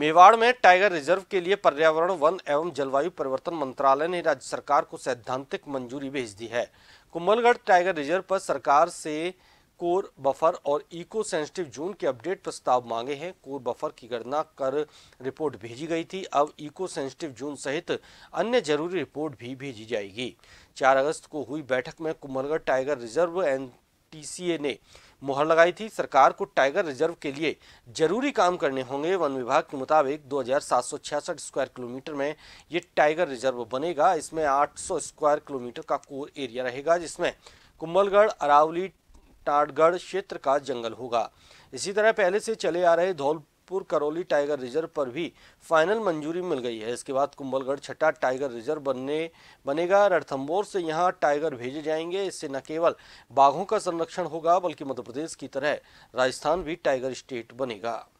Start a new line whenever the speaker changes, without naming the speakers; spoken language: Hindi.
मेवाड़ में टाइगर रिजर्व के लिए पर्यावरण वन एवं जलवायु परिवर्तन मंत्रालय ने राज्य सरकार को सैद्धांतिक मंजूरी भेज दी है कुंभलगढ़ टाइगर रिजर्व पर सरकार से कोर बफर और इको सेंसिटिव जोन के अपडेट प्रस्ताव मांगे हैं कोर बफर की गणना कर रिपोर्ट भेजी गई थी अब इको सेंसिटिव जोन सहित अन्य जरूरी रिपोर्ट भी भेजी जाएगी 4 अगस्त को हुई बैठक में कुंभलगढ़ टाइगर रिजर्व एन ने मुहर लगाई थी सरकार को टाइगर रिजर्व के लिए जरूरी काम करने होंगे वन विभाग के मुताबिक 2766 स्क्वायर किलोमीटर में ये टाइगर रिजर्व बनेगा इसमें 800 स्क्वायर किलोमीटर का कोर एरिया रहेगा जिसमें कुंभलगढ़ अरावली टाटगढ़ क्षेत्र का जंगल होगा इसी तरह पहले से चले आ रहे धौल पुर करौली टाइगर रिजर्व पर भी फाइनल मंजूरी मिल गई है इसके बाद कुंभलगढ़ छठा टाइगर रिजर्व बनने बनेगा रणथम्बोर से यहां टाइगर भेजे जाएंगे इससे न केवल बाघों का संरक्षण होगा बल्कि मध्य प्रदेश की तरह राजस्थान भी टाइगर स्टेट बनेगा